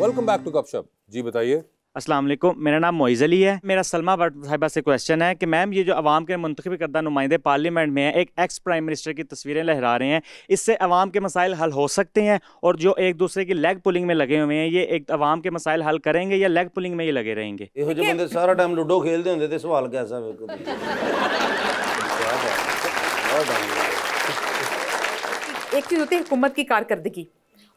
Welcome back to गपशप जी बताइए अस्सलाम वालेकुम मेरा नाम मोइज़ अली है मेरा सलमा भट्ट साहिबा से क्वेश्चन है कि मैम ये जो आवाम के मंतखब करदा नुमाइंदे पार्लियामेंट में है एक एक्स प्राइम मिनिस्टर की तस्वीरें लहरा रहे हैं इससे आवाम के मसाइल हल हो सकते हैं और जो एक दूसरे की लेग पुलिंग में लगे हुए हैं ये एक आवाम के मसाइल हल करेंगे या लेग पुलिंग में ही लगे रहेंगे सारा टाइम लूडो खेलते होंगे तो सवाल कैसा एक चीज़ होती है हुकूमत की कारकर्दगी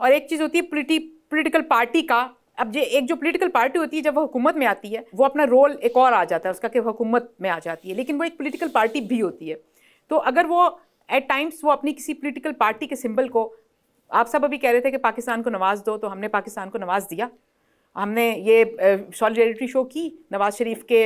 और एक चीज़ होती है पोलिटिकल पार्टी का अब ये एक जो पोलिटिकल पार्टी होती है जब वो हुकूमत में आती है वो अपना रोल एक और आ जाता है उसका कि वह हुकूमत में आ जाती है लेकिन वो एक पोलिटिकल पार्टी भी होती है तो अगर वो एट टाइम्स वो अपनी किसी पोलिटिकल पार्टी के सिंबल को आप सब अभी कह रहे थे कि पाकिस्तान को नवाज दो तो हमने पाकिस्तान को नवाज दिया हमने ये सॉलिडरिटी शो की नवाज़ शरीफ के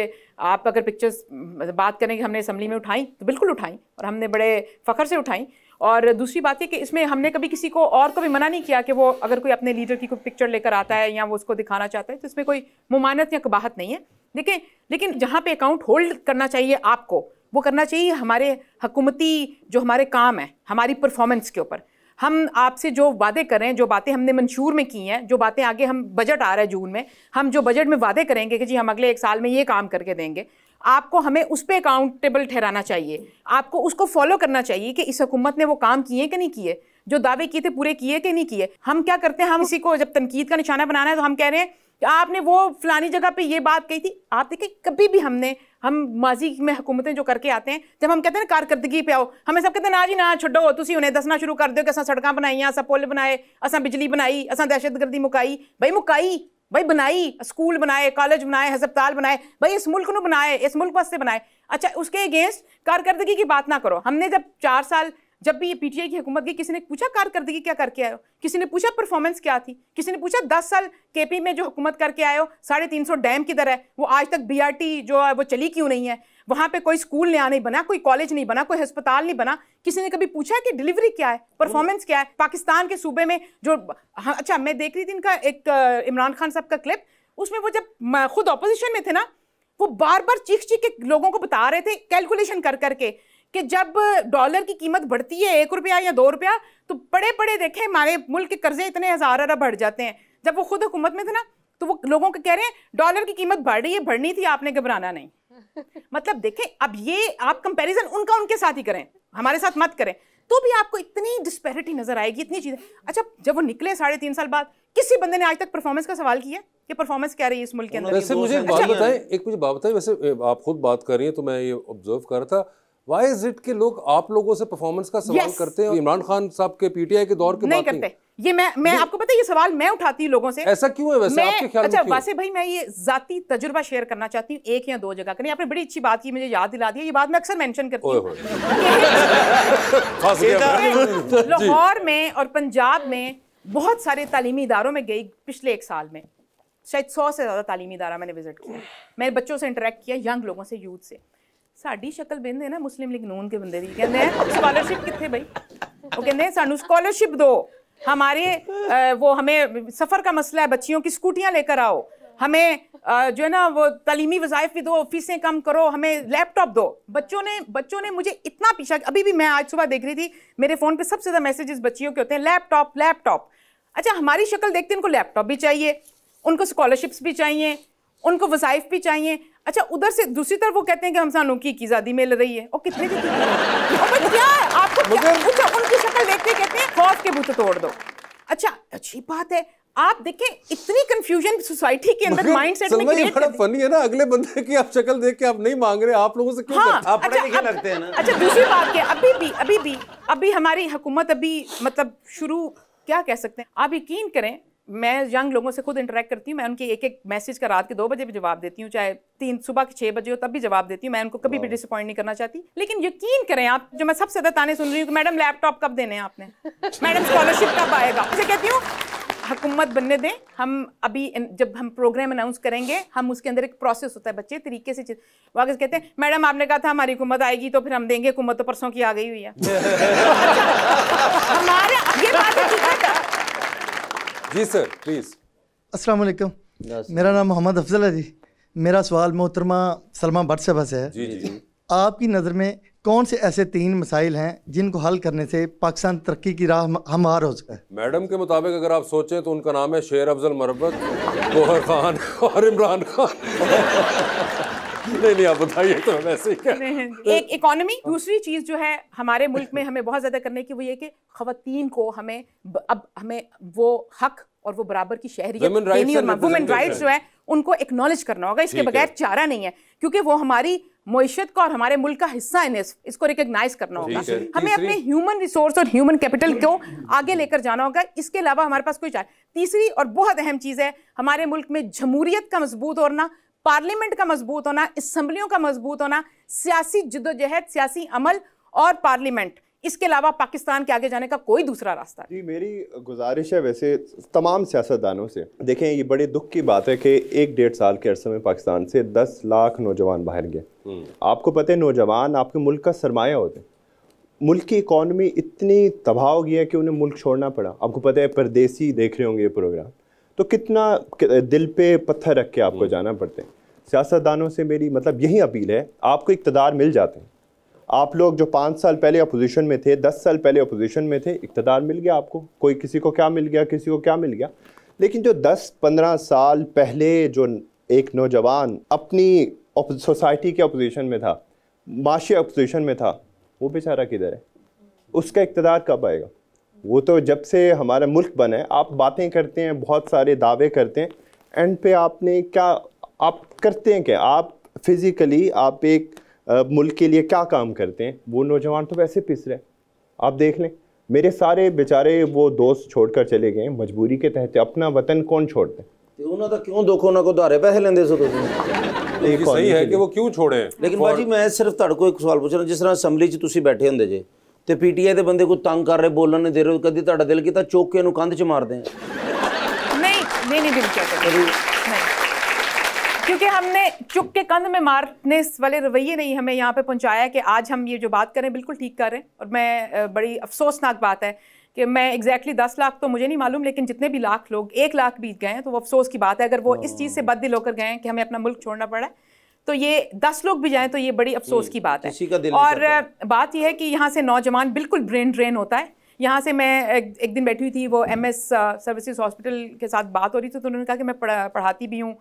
आप अगर पिक्चर्स मतलब बात करें कि हमने असम्बली में उठाई तो बिल्कुल उठाई और हमने बड़े फ़ख्र से उठाई और दूसरी बात है कि इसमें हमने कभी किसी को और को भी मना नहीं किया कि वो अगर कोई अपने लीडर की कोई पिक्चर लेकर आता है या वो उसको दिखाना चाहता है तो इसमें कोई ममानत या कबाहत नहीं है देखिए लेकिन जहाँ पे अकाउंट होल्ड करना चाहिए आपको वो करना चाहिए हमारे हकूमती जो हमारे काम है हमारी परफॉर्मेंस के ऊपर हम आपसे जो वादे कर रहे हैं जो बातें हमने मंशूर में की हैं जो बातें आगे हम बजट आ रहा है जून में हम जो बजट में वादे करेंगे कि जी हम अगले एक साल में ये काम करके देंगे आपको हमें उस पर अकाउंटेबल ठहराना चाहिए आपको उसको फॉलो करना चाहिए कि इस हुकूमत ने वो काम किए कि नहीं किए जो दावे किए थे पूरे किए कि नहीं किए हम क्या करते हैं हम इसी को जब तनकीद का निशाना बनाना है तो हम कह रहे हैं कि आपने वो फलानी जगह पे ये बात कही थी आप देखिए कभी भी हमने हम माजी में हुकूमतें जो करके आते हैं जब हम कहते हैं ना कारकर्दगी पे आओ हमें सब कहते हैं ना जी ना छोड़ो तुम उन्हें दसना शुरू कर दो कि असा सड़क बनाइया असा पुल बनाए असा बिजली बनाई असा दहशतगर्दी मुकाई भाई मुकाई भाई बनाई स्कूल बनाए कॉलेज बनाए हस्पताल बनाए भाई इस मुल्क ने बनाए इस मुल्क वास्ते बनाए अच्छा उसके अगेंस्ट कारकर्दगी की बात ना करो हमने जब चार साल जब भी ये आई की हुकूमत गई किसी ने पूछा कारकर्दगी क्या करके आयो किसी ने पूछा परफॉर्मेंस क्या थी किसी ने पूछा दस साल पी में जो हुकूमत करके आयो साढ़े तीन सौ डैम किधर है वो आज तक टी जो है वो चली क्यों नहीं है वहाँ पे कोई स्कूल नया नहीं बना कोई कॉलेज नहीं बना कोई अस्पताल नहीं बना किसी ने कभी पूछा कि डिलीवरी क्या है परफॉर्मेंस क्या है पाकिस्तान के सूबे में जो हाँ, अच्छा मैं देख रही थी इनका एक इमरान खान साहब का क्लिप उसमें वो जब खुद अपोजिशन में थे ना वो बार बार चीख चीख के लोगों को बता रहे थे कैलकुलेशन कर करके कि जब डॉलर की कीमत बढ़ती है एक रुपया या दो रुपया तो बड़े बड़े देखें हमारे मुल्क के कर्जे इतने हज़ार अरब बढ़ जाते हैं जब वो खुद हुकूमत में थे ना तो वो लोगों को कह रहे हैं डॉलर की कीमत बढ़ रही है बढ़नी थी आपने घबराना नहीं मतलब देखें अब ये आप कंपैरिजन उनका उनके साथ ही करें हमारे साथ मत करें तो भी आपको इतनी डिस्पेरिटी नजर आएगी इतनी चीज़ें अच्छा जब वो निकले साढ़े तीन साल बाद किसी बंदे ने आज तक परफॉर्मेंस का सवाल किया कि परफॉर्मेंस क्या रही है इस मुल्क के अंदर वैसे मुझे एक बात अच्छा बताएं एक मुझे बात बताएं वैसे आप खुद बात कर रही है तो मैं ये ऑब्जर्व कर रहा था वाई इज इट के लोग आप लोगों से परफॉर्मेंस का सवाल करते हैं इमरान खान साहब के पीटीआई के दौर के नहीं करते ये मैं मैं ये, आपको पता है ये सवाल मैं उठाती हूँ लोगों से ऐसा क्यों है वैसे आपके ख्याल अच्छा वैसे भाई मैं ये जाती तजुर्बा शेयर करना चाहती हूँ एक या दो जगह करें आपने बड़ी अच्छी बात की मुझे याद दिला दी ये बात मैं अक्सर मेंशन करती हूँ लाहौर में और पंजाब में बहुत सारे तालीमी इदारों में गई पिछले एक साल में शायद सौ से ज़्यादा तालीमी इदारा मैंने विजिट किया मैंने बच्चों से इंटरेक्ट किया यंग लोगों से यूथ से साड़ी शक्ल है ना मुस्लिम लीग नून के बंदे की कहते हैं स्कॉलरशिप कितने भाई वो कहते हैं सानू स्कॉलरशिप दो हमारे वो हमें सफ़र का मसला है बच्चियों की स्कूटियाँ लेकर आओ हमें जो है ना वो तलीमी वज़ाइफ भी दो फीसें कम करो हमें लैपटॉप दो बच्चों ने बच्चों ने मुझे इतना पीछा अभी भी मैं आज सुबह देख रही थी मेरे फ़ोन पे सबसे ज़्यादा मैसेजेस बच्चियों के होते हैं लैपटॉप लैपटॉप अच्छा हमारी शक्ल देखते हैं उनको लैपटॉप भी चाहिए उनको स्कॉलरशिप्स भी चाहिए उनको वजायफ भी चाहिए अच्छा उधर से दूसरी तरफ वो कहते हैं कि हम सानू की आजादी मिल रही है और कितने की क्या है आपको क्या? उनकी शक्ल देखते कहते हैं फौज के बुत तोड़ दो अच्छा अच्छी बात है आप देखें इतनी कंफ्यूजन सोसाइटी के अंदर माइंडसेट में क्रिएट बड़ा फनी है ना अगले बंदे की आप शक्ल देख के आप नहीं मांग रहे आप लोगों से क्यों हाँ, आप अच्छा, अब, लगते हैं ना अच्छा दूसरी बात क्या अभी भी अभी भी अभी हमारी हुकूमत अभी मतलब शुरू क्या कह सकते हैं आप यकीन करें मैं यंग लोगों से खुद इंटरेक्ट करती हूँ मैं उनके एक एक मैसेज का रात के दो बजे भी जवाब देती हूँ चाहे तीन सुबह के छः बजे हो तब भी जवाब देती हूँ मैं उनको कभी भी डिसअपॉइंट नहीं करना चाहती लेकिन यकीन करें आप जो मैं सबसे ज़्यादा ताने सुन रही हूँ कि मैडम लैपटॉप कब देने हैं आपने मैडम स्कॉलरशिप कब आएगा उसे कहती हूँ हुकूमत बनने दें हम अभी जब हम प्रोग्राम अनाउंस करेंगे हम उसके अंदर एक प्रोसेस होता है बच्चे तरीके से वाकई कहते हैं मैडम आपने कहा था हमारी हुकूमत आएगी तो फिर हम देंगे हुकूमत तो परसों की आ गई हुई है अच्छा, हमारे ये बात जी सर प्लीज़ अस्सलाम वालेकुम मेरा नाम मोहम्मद अफजल है जी मेरा सवाल मोहतरमा सलमा भट्ट साहबा से है जी जी आपकी नज़र में कौन से ऐसे तीन मसाइल हैं जिनको हल करने से पाकिस्तान तरक्की की राह हमहार हो सकता है मैडम के मुताबिक अगर आप सोचें तो उनका नाम है शेर अफजल मरबत गोहर खान और इमरान खान नहीं नहीं आप बताइए तो वैसे ही एक इकोनॉमी हाँ। दूसरी चीज़ जो है हमारे मुल्क में हमें बहुत ज़्यादा करने की वो ये कि खातन को हमें अब हमें वो हक और वो बराबर की शहरी देनी और वुमेन राइट्स जो है उनको एक्नॉलेज करना होगा इसके बगैर चारा नहीं है क्योंकि वो हमारी मीशत का और हमारे मुल्क का हिस्सा है इसको रिकग्नाइज करना होगा हमें अपने ह्यूमन रिसोर्स और ह्यूमन कैपिटल को आगे लेकर जाना होगा इसके अलावा हमारे पास कोई चार तीसरी और बहुत अहम चीज़ है हमारे मुल्क में जमहूरियत का मजबूत और पार्लियामेंट का मजबूत होना इसम्बलियों का मजबूत होना सियासी जदोजहद सियासी अमल और पार्लियामेंट इसके अलावा पाकिस्तान के आगे जाने का कोई दूसरा रास्ता जी मेरी गुजारिश है वैसे तमाम सियासतदानों से देखें ये बड़े दुख की बात है कि एक डेढ़ साल के अरसे में पाकिस्तान से दस लाख नौजवान बाहर गए हम्म। आपको पता है नौजवान आपके मुल्क का सरमाया होते हैं मुल्क की इकॉनमी इतनी तबाह हो गई है कि उन्हें मुल्क छोड़ना पड़ा आपको पता है परदेसी देख रहे होंगे ये प्रोग्राम तो कितना दिल पे पत्थर रख के आपको हम्म। जाना पड़ता है सियासतदानों से मेरी मतलब यही अपील है आपको इकतदार मिल जाते हैं आप लोग जो पाँच साल पहले अपोजिशन में थे दस साल पहले अपोजिशन में थे इकतदार मिल गया आपको कोई किसी को क्या मिल गया किसी को क्या मिल गया लेकिन जो दस पंद्रह साल पहले जो एक नौजवान अपनी सोसाइटी के अपोजिशन में था माशी अपोजिशन में था वो बेचारा किधर है उसका इकतदार कब आएगा वो तो जब से हमारा मुल्क बना है आप बातें करते हैं बहुत सारे दावे करते हैं एंड पे आपने क्या आप करते हैं क्या आप फिजिकली आप एक मुल्क के लिए क्या काम करते हैं वो नौजवान तो वैसे पिस रहे आप देख लें मेरे सारे बेचारे वो दोस्त छोड़कर चले गए मजबूरी के तहत अपना वतन कौन छोड़ते तो तो क्यों लेकिन भाजी मैं सिर्फ तड़को एक सवाल जिस तरह असैम्बली बैठे होंगे जे तो के बंद कोई तंग कर रहे बोलन दे रहे कभी दिल किता चौके मार दें क्योंकि हमने चुप के कंध में मारने वाले रवैये नहीं हमें यहाँ पे पहुँचाया कि आज हम ये जो बात करें बिल्कुल ठीक कर रहे हैं और मैं बड़ी अफसोसनाक बात है कि मैं एग्जैक्टली exactly दस लाख तो मुझे नहीं मालूम लेकिन जितने भी लाख लोग एक लाख बीत गए हैं तो वो अफसोस की बात है अगर वो इस चीज़ से हाँ। बद दिल होकर गए हैं कि हमें अपना मुल्क छोड़ना पड़ा है तो ये दस लोग भी जाएं तो ये बड़ी अफसोस की बात है और बात यह है कि यहाँ से नौजवान बिल्कुल ब्रेन ड्रेन होता है यहाँ से मैं एक, एक दिन बैठी हुई थी वो एम एस सर्विसेज हॉस्पिटल के साथ बात हो रही थी तो उन्होंने कहा कि मैं पढ़ा, पढ़ाती भी हूँ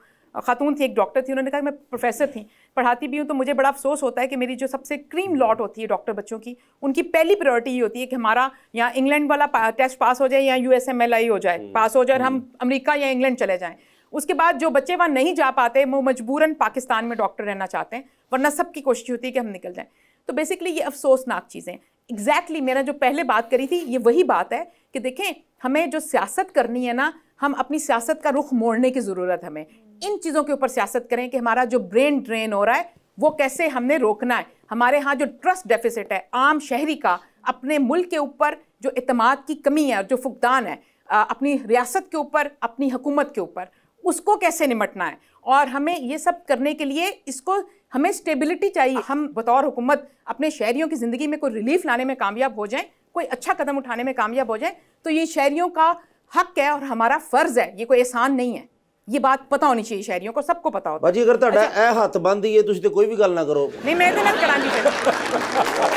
खातून थी एक डॉक्टर थी उन्होंने कहा मैं प्रोफेसर थी पढ़ाती भी हूँ तो मुझे बड़ा अफसोस होता है कि मेरी जो सबसे क्रीम हम्म। लॉट होती है डॉक्टर बच्चों की उनकी पहली प्रायोरिटी ये होती है कि हमारा यहाँ इंग्लैंड वाला पा टेस्ट पास हो जाए या यू एस हो जाए पास हम्म। हो जाए और हम हम्म। अमरीका या इंग्लैंड चले जाएँ उसके बाद जो बच्चे वहाँ नहीं जा पाते वो मजबूरन पाकिस्तान में डॉक्टर रहना चाहते हैं वरना सबकी कोशिश होती है कि हम निकल जाएँ तो बेसिकली ये अफसोसनाक चीज़ें एग्जैक्टली exactly मेरा जो पहले बात करी थी ये वही बात है कि देखें हमें जो सियासत करनी है ना हम अपनी सियासत का रुख मोड़ने की ज़रूरत हमें इन चीज़ों के ऊपर सियासत करें कि हमारा जो ब्रेन ड्रेन हो रहा है वो कैसे हमने रोकना है हमारे यहाँ जो ट्रस्ट डेफिसिट है आम शहरी का अपने मुल्क के ऊपर जो अतमाद की कमी है जो फुकदान है अपनी रियासत के ऊपर अपनी हुकूमत के ऊपर उसको कैसे निमटना है और हमें ये सब करने के लिए इसको हमें स्टेबिलिटी चाहिए हम बतौर हुकूमत अपने शहरीों की ज़िंदगी में कोई रिलीफ लाने में कामयाब हो जाएं कोई अच्छा कदम उठाने में कामयाब हो जाएं तो ये शहरीों का हक है और हमारा फ़र्ज़ है ये कोई एहसान नहीं है ये बात पता होनी चाहिए शहरियों को सबको पता होता है अगर अच्छा, हाथ बंद ही है कोई भी गल ना करो नहीं मैं तो ना करा